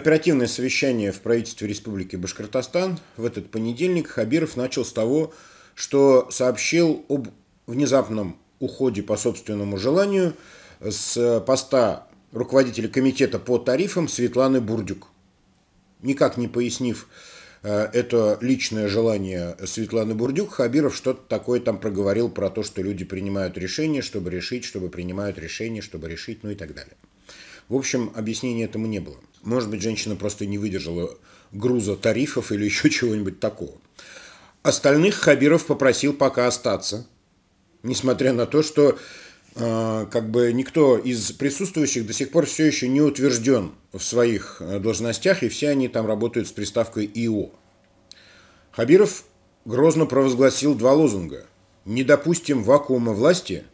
Оперативное совещание в правительстве Республики Башкортостан в этот понедельник Хабиров начал с того, что сообщил об внезапном уходе по собственному желанию с поста руководителя комитета по тарифам Светланы Бурдюк. Никак не пояснив э, это личное желание Светланы Бурдюк, Хабиров что-то такое там проговорил про то, что люди принимают решения, чтобы решить, чтобы принимают решения, чтобы решить, ну и так далее. В общем, объяснения этому не было. Может быть, женщина просто не выдержала груза тарифов или еще чего-нибудь такого. Остальных Хабиров попросил пока остаться, несмотря на то, что э, как бы никто из присутствующих до сих пор все еще не утвержден в своих э, должностях, и все они там работают с приставкой ИО. Хабиров грозно провозгласил два лозунга. «Не допустим вакуума власти»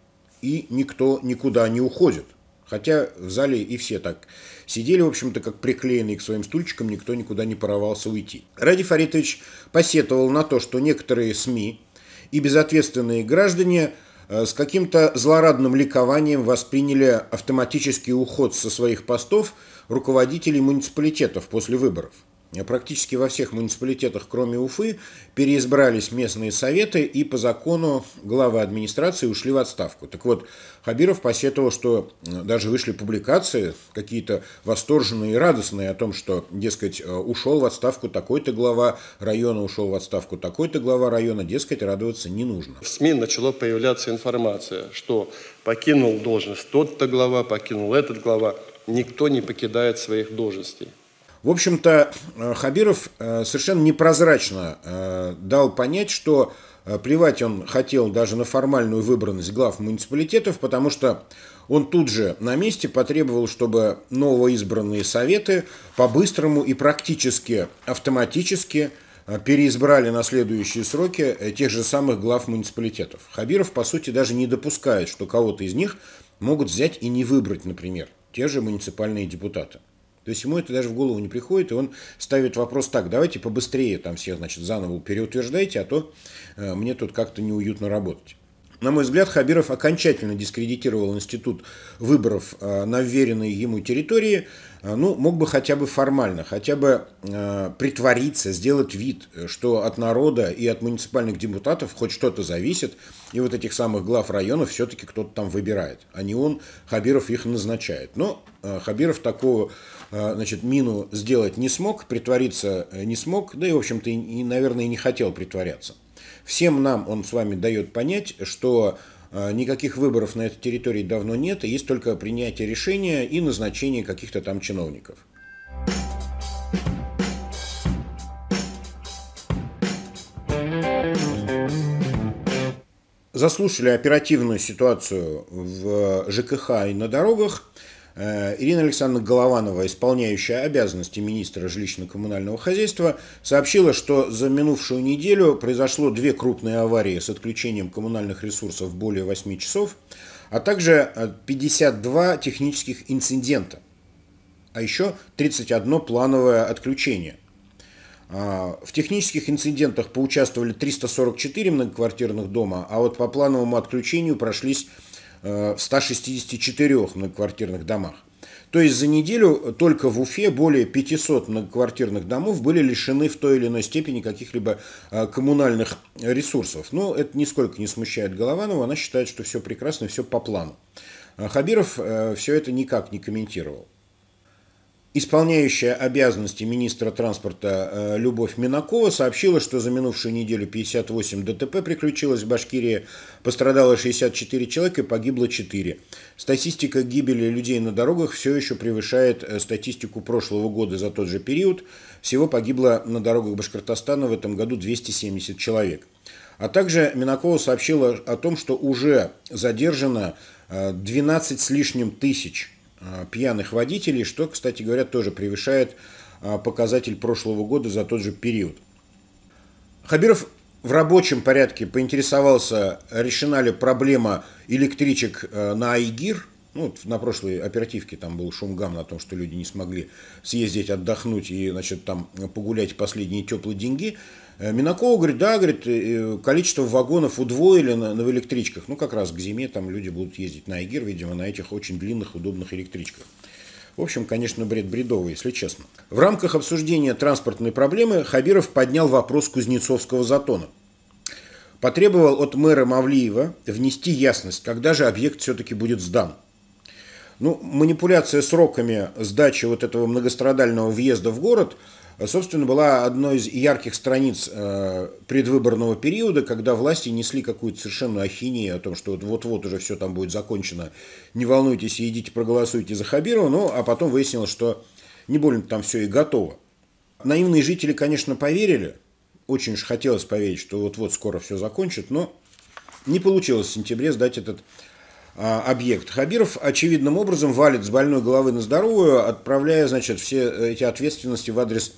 и «Никто никуда не уходит». Хотя в зале и все так сидели, в общем-то, как приклеенные к своим стульчикам, никто никуда не порывался уйти. Ради Фаритович посетовал на то, что некоторые СМИ и безответственные граждане э, с каким-то злорадным ликованием восприняли автоматический уход со своих постов руководителей муниципалитетов после выборов практически во всех муниципалитетах, кроме Уфы, переизбрались местные советы и по закону главы администрации ушли в отставку. Так вот, Хабиров посетовал, что даже вышли публикации какие-то восторженные и радостные о том, что, дескать, э, ушел в отставку такой-то глава района, ушел в отставку такой-то глава района, дескать, радоваться не нужно. В СМИ начала появляться информация, что покинул должность тот-то глава, покинул этот глава. Никто не покидает своих должностей. В общем-то, э, Хабиров э, совершенно непрозрачно э, дал понять, что плевать он хотел даже на формальную выбранность глав муниципалитетов, потому что он тут же на месте потребовал, чтобы новоизбранные советы по-быстрому и практически автоматически переизбрали на следующие сроки тех же самых глав муниципалитетов. Хабиров, по сути, даже не допускает, что кого-то из них могут взять и не выбрать, например, те же муниципальные депутаты. То есть ему это даже в голову не приходит, и он ставит вопрос так, давайте побыстрее там всех, значит, заново переутверждайте, а то э, мне тут как-то неуютно работать. На мой взгляд, Хабиров окончательно дискредитировал институт выборов э, на вверенной ему территории. Э, ну, мог бы хотя бы формально, хотя бы э, притвориться, сделать вид, что от народа и от муниципальных депутатов хоть что-то зависит, и вот этих самых глав районов все-таки кто-то там выбирает, а не он, Хабиров их назначает. Но э, Хабиров такого Э, значит, мину сделать не смог, притвориться э, не смог, да и, в общем-то, и, наверное, и не хотел притворяться. Всем нам он с вами дает понять, что э, никаких выборов на этой территории давно нет, и есть только принятие решения и назначение каких-то там чиновников. Заслушали оперативную ситуацию в ЖКХ и на дорогах – Э, Ирина Александровна Голованова, исполняющая обязанности министра жилищно-коммунального хозяйства, сообщила, что за минувшую неделю произошло две крупные аварии с отключением коммунальных ресурсов более 8 часов, а также 52 э, технических инцидента, а еще 31 плановое отключение а, – в технических инцидентах поучаствовали 344 многоквартирных дома, а вот по плановому отключению прошлись Э, в 164 многоквартирных домах. То есть за неделю только в Уфе более 500 многоквартирных домов были лишены в той или иной степени каких-либо э, коммунальных ресурсов. Но это нисколько не смущает Голованова, она считает, что все прекрасно, все по плану. Э, Хабиров все это никак не комментировал. Исполняющая обязанности министра транспорта э, Любовь Минакова сообщила, что за минувшую неделю 58 ДТП приключилось в Башкирии, пострадало 64 человека и погибло 4. Статистика гибели людей на дорогах все еще превышает э, статистику прошлого года за тот же период. Всего погибло на дорогах Башкортостана в этом году 270 человек. А также Минакова сообщила о том, что уже задержано 12 э, с лишним тысяч Э, пьяных водителей, что, кстати говоря, тоже превышает э, показатель прошлого года за тот же период. Хабиров в рабочем порядке поинтересовался, решена ли проблема электричек э, на Айгир. Ну, на прошлой оперативке там был шум-гам на том, что люди не смогли съездить, отдохнуть и, значит, там погулять последние теплые деньги. Э, Минакова говорит, да, говорит, э, э, количество вагонов удвоили на, на, электричках. Ну, как раз к зиме там люди будут ездить на Айгир, видимо, на этих очень длинных, удобных электричках. В общем, конечно, бред бредовый, если честно. В рамках обсуждения транспортной проблемы Хабиров поднял вопрос Кузнецовского затона. Потребовал от мэра Мавлиева внести ясность, когда же объект все-таки будет сдан. Ну, манипуляция сроками сдачи вот этого многострадального въезда в город – собственно, была одной из ярких страниц э, предвыборного периода, когда власти несли какую-то совершенно ахинею о том, что вот-вот уже все там будет закончено, не волнуйтесь, идите проголосуйте за Хабирова, ну, а потом выяснилось, что не более там все и готово. Наивные жители, конечно, поверили, очень уж хотелось поверить, что вот-вот скоро все закончит, но не получилось в сентябре сдать этот а, объект. Хабиров очевидным образом валит с больной головы на здоровую, отправляя, значит, все эти ответственности в адрес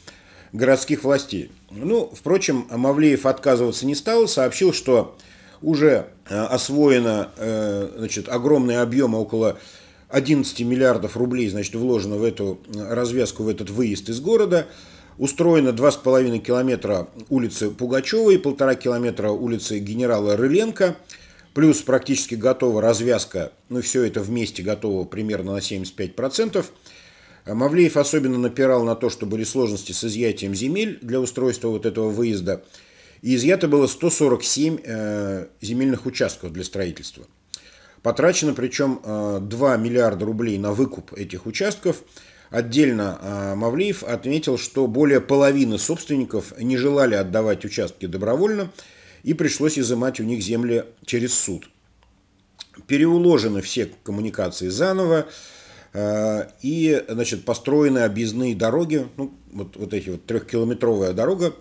городских властей. Ну, впрочем, Мавлеев отказываться не стал, сообщил, что уже а, освоено э, значит, огромные объемы, около 11 миллиардов рублей значит, вложено в эту а, развязку, в этот выезд из города. Устроено 2,5 километра улицы Пугачева и полтора километра улицы генерала Рыленко – плюс практически готова развязка, ну все это вместе готово примерно на 75%. Мавлеев особенно напирал на то, что были сложности с изъятием земель для устройства вот этого выезда. И изъято было 147 э, земельных участков для строительства. Потрачено причем э, 2 миллиарда рублей на выкуп этих участков. Отдельно э, отметил, что более половины собственников не желали отдавать участки добровольно – и пришлось изымать у них земли через суд. Переуложены все коммуникации заново, э, и значит, построены объездные дороги, ну, вот, вот эти вот трехкилометровая дорога.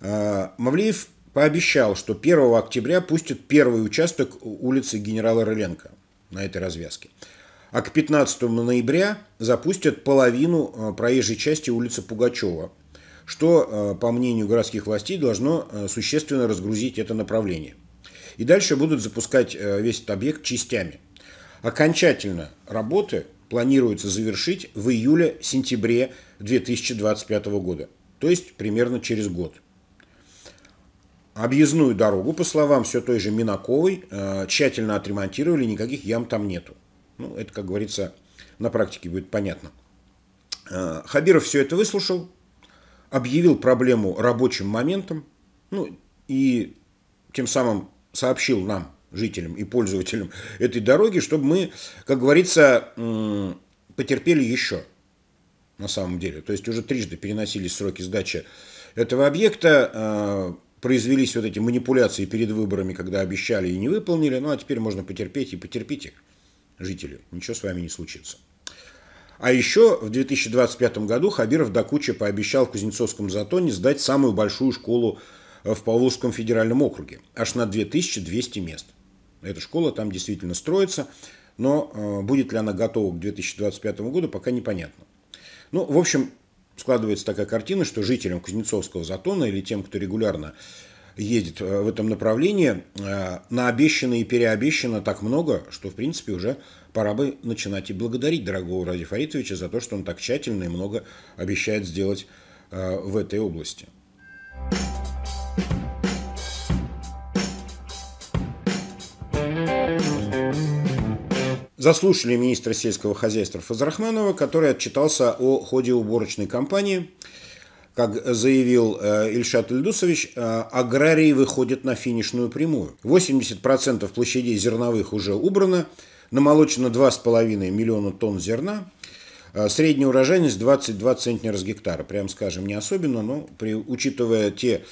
Э, Мавлеев пообещал, что 1 октября пустит первый участок улицы генерала Рыленко на этой развязке. А к 15 ноября запустят половину э, проезжей части улицы Пугачева – что, э, по мнению городских властей, должно э, существенно разгрузить это направление. И дальше будут запускать э, весь этот объект частями. Окончательно работы планируется завершить в июле-сентябре 2025 года, то есть примерно через год. Объездную дорогу, по словам все той же Минаковой, тщательно отремонтировали, никаких ям там нету. Ну, это, как говорится, на практике будет понятно. Хабиров все это выслушал, объявил проблему рабочим моментом, ну и тем самым сообщил нам, жителям и пользователям этой дороги, чтобы мы, как говорится, потерпели еще на самом деле. То есть уже трижды переносились сроки сдачи этого объекта, а, произвелись вот эти манипуляции перед выборами, когда обещали и не выполнили, ну а теперь можно потерпеть и потерпите, жители, ничего с вами не случится. А еще в 2025 году Хабиров до кучи пообещал в Кузнецовском Затоне сдать самую большую школу э, в Павловском федеральном округе, аж на 2200 мест. Эта школа там действительно строится, но э, будет ли она готова к 2025 году, пока непонятно. Ну, в общем, складывается такая картина, что жителям Кузнецовского Затона или тем, кто регулярно едет э, в этом направлении, наобещано и переобещано так много, что, в принципе, уже пора бы начинать и благодарить дорогого Ради Фаритовича за то, что он так тщательно и много обещает сделать э, в этой области. Заслушали министра сельского хозяйства Фазрахманова, который отчитался о ходе уборочной кампании. Как заявил э, Ильшат Ильдусович, э, аграрии выходят на финишную прямую. 80% площадей зерновых уже убрано – намолочено 2,5 миллиона тонн зерна, э, Средняя урожайность 22 центнера с гектара. Прям скажем, не особенно, но при, учитывая те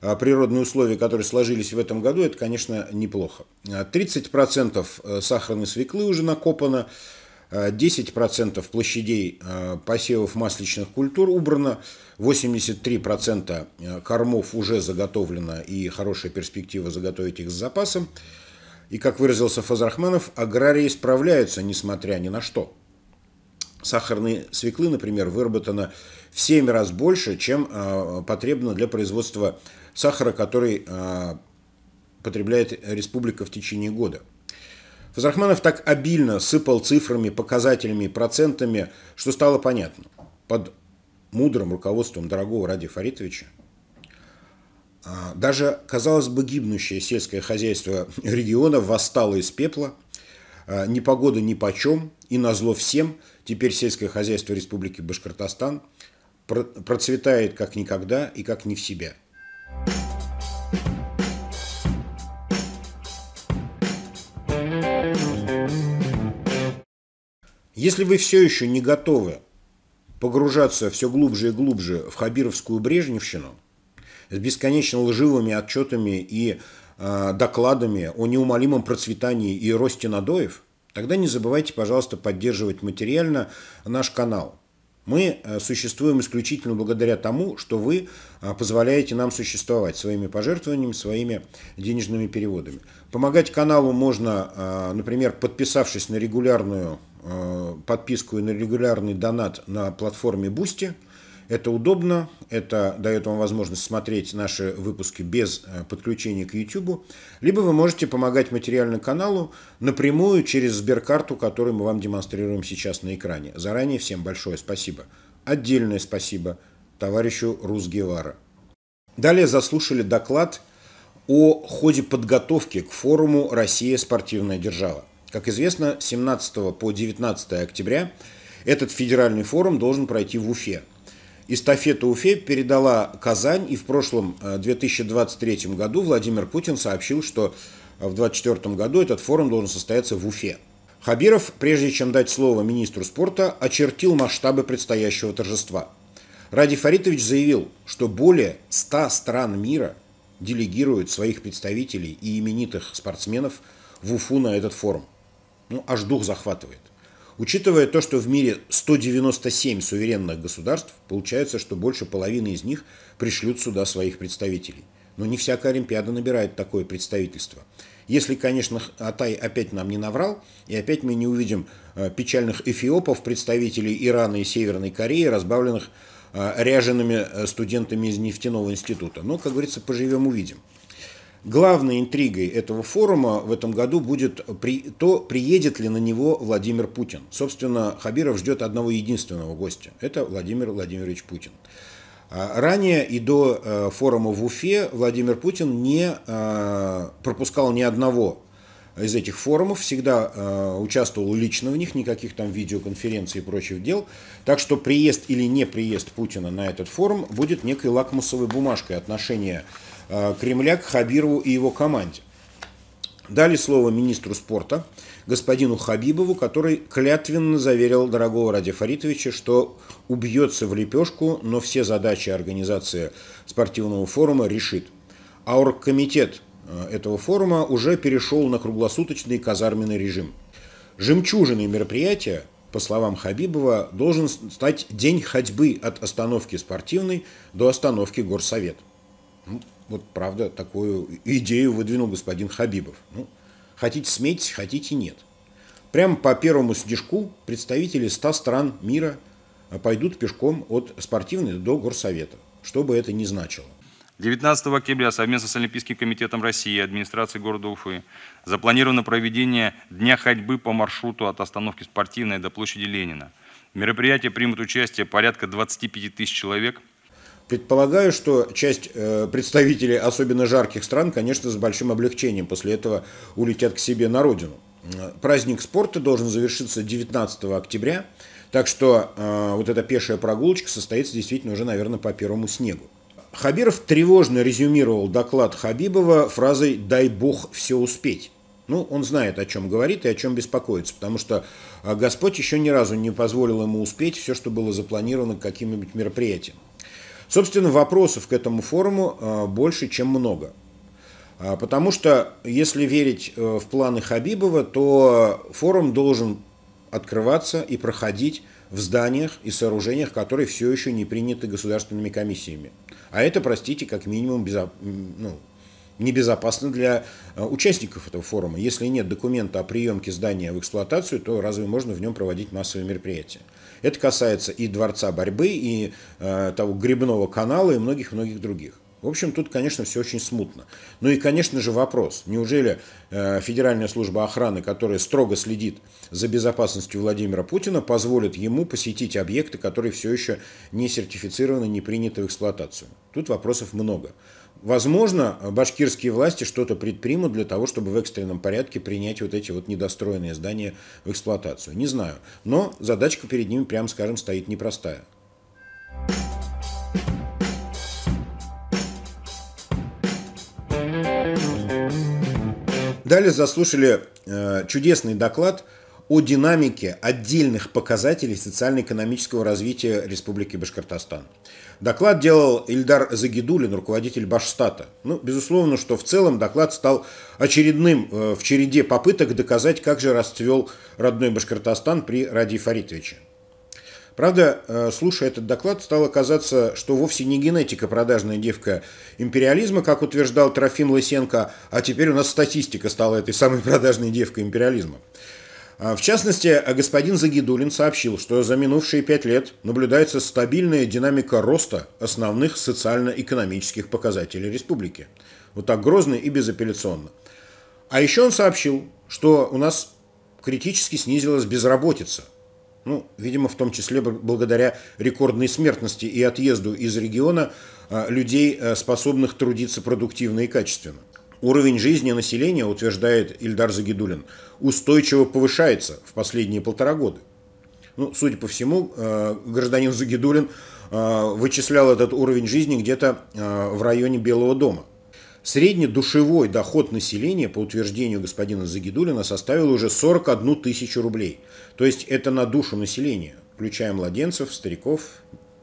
э, природные условия, которые сложились в этом году, это, конечно, неплохо. 30% э, сахарной свеклы уже накопано, 10% площадей посевов масличных культур убрано, 83% кормов уже заготовлено и хорошая перспектива заготовить их с запасом. И, как выразился Фазрахманов, аграрии справляются, несмотря ни на что. Сахарные свеклы, например, выработано в 7 раз больше, чем э, потребно для производства сахара, который э, потребляет республика в течение года. Фазрахманов так обильно сыпал цифрами, показателями, процентами, что стало понятно. Под мудрым руководством дорогого Ради Фаритовича а, даже, казалось бы, гибнущее сельское хозяйство региона восстало из пепла. А, ни погода ни почем, и назло всем, теперь сельское хозяйство Республики Башкортостан процветает как никогда и как не в себя. Если вы все еще не готовы погружаться все глубже и глубже в Хабировскую Брежневщину – с бесконечно лживыми отчетами и э, докладами о неумолимом процветании и росте надоев, тогда не забывайте, пожалуйста, поддерживать материально наш канал. Мы э, существуем исключительно благодаря тому, что вы а, позволяете нам существовать своими пожертвованиями, своими денежными переводами. Помогать каналу можно, а, например, подписавшись на регулярную подписку и на регулярный донат на платформе Boosty – это удобно, это дает вам возможность смотреть наши выпуски без э, подключения к YouTube, либо вы можете помогать материальному каналу напрямую через сберкарту, которую мы вам демонстрируем сейчас на экране. Заранее всем большое спасибо. Отдельное спасибо товарищу Рузгевара. Далее заслушали доклад о ходе подготовки к форуму «Россия – спортивная держава». Как известно, 17 по 19 октября этот федеральный форум должен пройти в Уфе – эстафету Уфе передала Казань, и в прошлом 2023 э, году Владимир Путин сообщил, что э, в 2024 году этот форум должен состояться в Уфе. Хабиров, прежде чем дать слово министру спорта, очертил масштабы предстоящего торжества. Ради Фаритович заявил, что более 100 стран мира делегируют своих представителей и именитых спортсменов в Уфу на этот форум. Ну, аж дух захватывает. Учитывая то, что в мире 197 суверенных государств, получается, что больше половины из них пришлют сюда своих представителей. Но не всякая Олимпиада набирает такое представительство. Если, конечно, Атай опять нам не наврал, и опять мы не увидим э, печальных эфиопов, представителей Ирана и Северной Кореи, разбавленных э, ряжеными э, студентами из нефтяного института. Но, как говорится, поживем-увидим. Главной интригой этого форума в этом году будет при, то, приедет ли на него Владимир Путин. Собственно, Хабиров ждет одного единственного гостя. Это Владимир Владимирович Путин. А, ранее и до э, форума в Уфе Владимир Путин не э, пропускал ни одного из этих форумов, всегда э, участвовал лично в них, никаких там видеоконференций и прочих дел. Так что приезд или не приезд Путина на этот форум будет некой лакмусовой бумажкой отношения Э, Кремля к Хабирову и его команде. Дали слово министру спорта, господину Хабибову, который клятвенно заверил дорогого Ради Фаритовича, что убьется в лепешку, но все задачи организации спортивного форума решит. А оргкомитет э, этого форума уже перешел на круглосуточный казарменный режим. Жемчужиной мероприятия, по словам Хабибова, должен стать день ходьбы от остановки спортивной до остановки горсовета. Вот, правда, такую идею выдвинул господин Хабибов. Ну, хотите смейтесь, хотите нет. Прямо по первому снежку представители 100 стран мира э, пойдут пешком от спортивной до горсовета, что бы это ни значило. 19 октября совместно с Олимпийским комитетом России и администрацией города Уфы запланировано проведение дня ходьбы по маршруту от остановки спортивной до площади Ленина. В мероприятии примут участие порядка 25 тысяч человек – Предполагаю, что часть э, представителей особенно жарких стран, конечно, с большим облегчением после этого улетят к себе на родину. Э, праздник спорта должен завершиться 19 октября, так что э, вот эта пешая прогулочка состоится действительно уже, наверное, по первому снегу. Хабиров тревожно резюмировал доклад Хабибова фразой «дай бог все успеть». Ну, он знает, о чем говорит и о чем беспокоится, потому что э, Господь еще ни разу не позволил ему успеть все, что было запланировано каким-нибудь мероприятием. Собственно, вопросов к этому форуму э, больше, чем много. А, потому что, если верить э, в планы Хабибова, то форум должен открываться и проходить в зданиях и сооружениях, которые все еще не приняты государственными комиссиями. А это, простите, как минимум безо... ну, небезопасно для э, участников этого форума. Если нет документа о приемке здания в эксплуатацию, то разве можно в нем проводить массовые мероприятия? Это касается и Дворца борьбы, и э, того грибного канала, и многих-многих других. В общем, тут, конечно, все очень смутно. Ну и, конечно же, вопрос. Неужели э, Федеральная служба охраны, которая строго следит за безопасностью Владимира Путина, позволит ему посетить объекты, которые все еще не сертифицированы, не приняты в эксплуатацию? Тут вопросов много. Возможно, башкирские власти что-то предпримут для того, чтобы в экстренном порядке принять вот эти вот недостроенные здания в эксплуатацию. Не знаю. Но задачка перед ними, прямо скажем, стоит непростая. Далее заслушали э, чудесный доклад о динамике отдельных показателей социально-экономического развития Республики Башкортостан. Доклад делал Ильдар Загидулин, руководитель Башстата. Ну, безусловно, что в целом доклад стал очередным э, в череде попыток доказать, как же расцвел родной Башкортостан при Ради Фаритовиче. Правда, э, слушая этот доклад, стало казаться, что вовсе не генетика продажная девка империализма, как утверждал Трофим Лысенко, а теперь у нас статистика стала этой самой продажной девкой империализма. А, в частности, господин Загидулин сообщил, что за минувшие пять лет наблюдается стабильная динамика роста основных социально-экономических показателей республики. Вот так грозно и безапелляционно. А еще он сообщил, что у нас критически снизилась безработица. Ну, видимо, в том числе благодаря рекордной смертности и отъезду из региона а, людей, а, способных трудиться продуктивно и качественно. Уровень жизни населения, утверждает Ильдар Загидулин, устойчиво повышается в последние полтора года. Ну, судя по всему, э, гражданин Загидулин э, вычислял этот уровень жизни где-то э, в районе Белого дома. Среднедушевой доход населения, по утверждению господина Загидулина, составил уже 41 тысячу рублей. То есть это на душу населения, включая младенцев, стариков,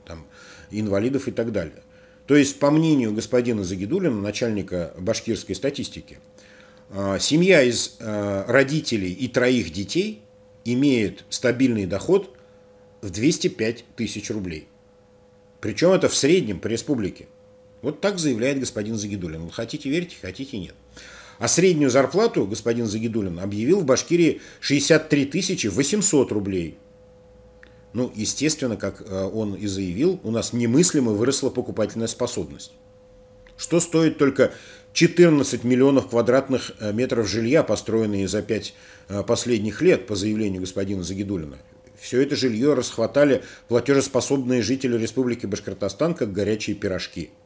там, инвалидов и так далее. То есть, по мнению господина Загидулина, начальника башкирской статистики, а, семья из а, родителей и троих детей имеет стабильный доход в 205 тысяч рублей. Причем это в среднем по республике. Вот так заявляет господин Загидулин. хотите верьте, хотите нет. А среднюю зарплату господин Загидулин объявил в Башкирии 63 800 рублей – ну, естественно, как э, он и заявил, у нас немыслимо выросла покупательная способность. Что стоит только 14 миллионов квадратных э, метров жилья, построенные за 5 э, последних лет, по заявлению господина Загидулина. Все это жилье расхватали платежеспособные жители Республики Башкортостан как горячие пирожки –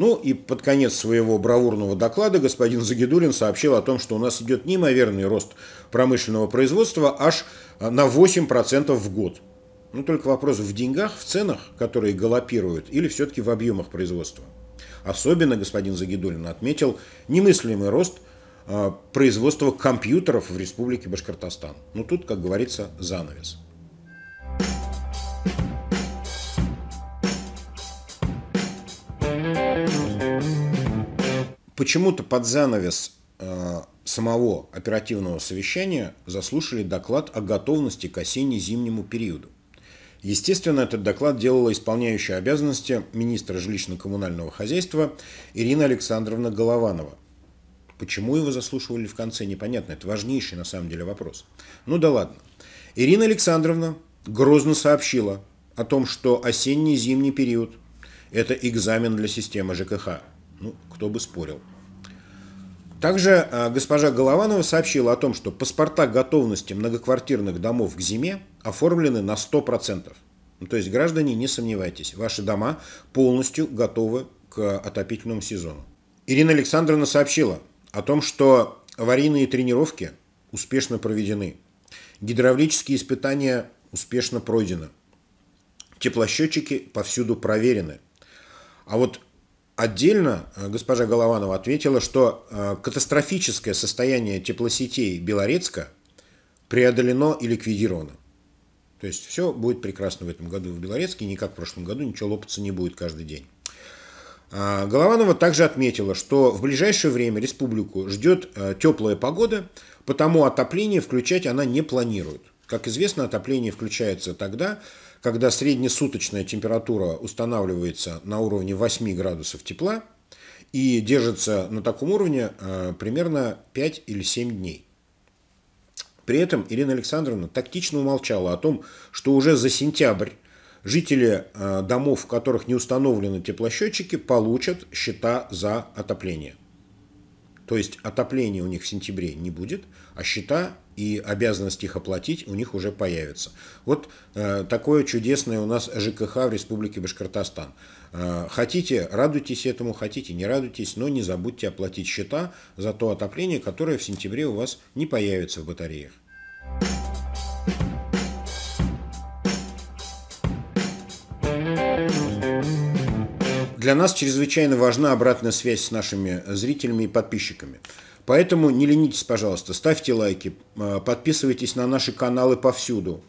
ну и под конец своего бравурного доклада господин Загидулин сообщил о том, что у нас идет неимоверный рост промышленного производства аж а, на 8% в год. Ну только вопрос в деньгах, в ценах, которые галопируют, или все-таки в объемах производства. Особенно господин Загидулин отметил немыслимый рост а, производства компьютеров в Республике Башкортостан. Ну тут, как говорится, занавес. Почему-то под занавес э, самого оперативного совещания заслушали доклад о готовности к осенне-зимнему периоду. Естественно, этот доклад делала исполняющая обязанности министра жилищно-коммунального хозяйства Ирина Александровна Голованова. Почему его заслушивали в конце, непонятно. Это важнейший на самом деле вопрос. Ну да ладно. Ирина Александровна грозно сообщила о том, что осенний-зимний период – это экзамен для системы ЖКХ. Ну, кто бы спорил. Также э, госпожа Голованова сообщила о том, что паспорта готовности многоквартирных домов к зиме оформлены на 100%. Ну, то есть, граждане, не сомневайтесь, ваши дома полностью готовы к отопительному сезону. Ирина Александровна сообщила о том, что аварийные тренировки успешно проведены, гидравлические испытания успешно пройдены, теплосчетчики повсюду проверены. А вот Отдельно э, госпожа Голованова ответила, что э, катастрофическое состояние теплосетей Белорецка преодолено и ликвидировано. То есть все будет прекрасно в этом году в Белорецке, не как в прошлом году, ничего лопаться не будет каждый день. А, Голованова также отметила, что в ближайшее время республику ждет э, теплая погода, потому отопление включать она не планирует. Как известно, отопление включается тогда, когда среднесуточная температура устанавливается на уровне 8 градусов тепла и держится на таком уровне э, примерно 5 или 7 дней. При этом Ирина Александровна тактично умолчала о том, что уже за сентябрь жители э, домов, в которых не установлены теплосчетчики, получат счета за отопление. То есть отопления у них в сентябре не будет, а счета и обязанность их оплатить у них уже появится. Вот э, такое чудесное у нас ЖКХ в Республике Башкортостан. Э, хотите, радуйтесь этому, хотите, не радуйтесь, но не забудьте оплатить счета за то отопление, которое в сентябре у вас не появится в батареях. Для нас чрезвычайно важна обратная связь с нашими э, зрителями и подписчиками. Поэтому не ленитесь, пожалуйста, ставьте лайки, э, подписывайтесь на наши каналы повсюду.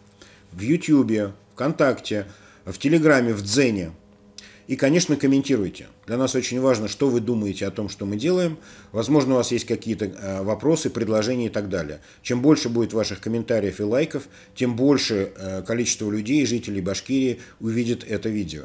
В Ютьюбе, ВКонтакте, в Телеграме, в Дзене. И, конечно, комментируйте. Для нас очень важно, что вы думаете о том, что мы делаем. Возможно, у вас есть какие-то э, вопросы, предложения и так далее. Чем больше будет ваших комментариев и лайков, тем больше количество людей, жителей Башкирии увидит это видео.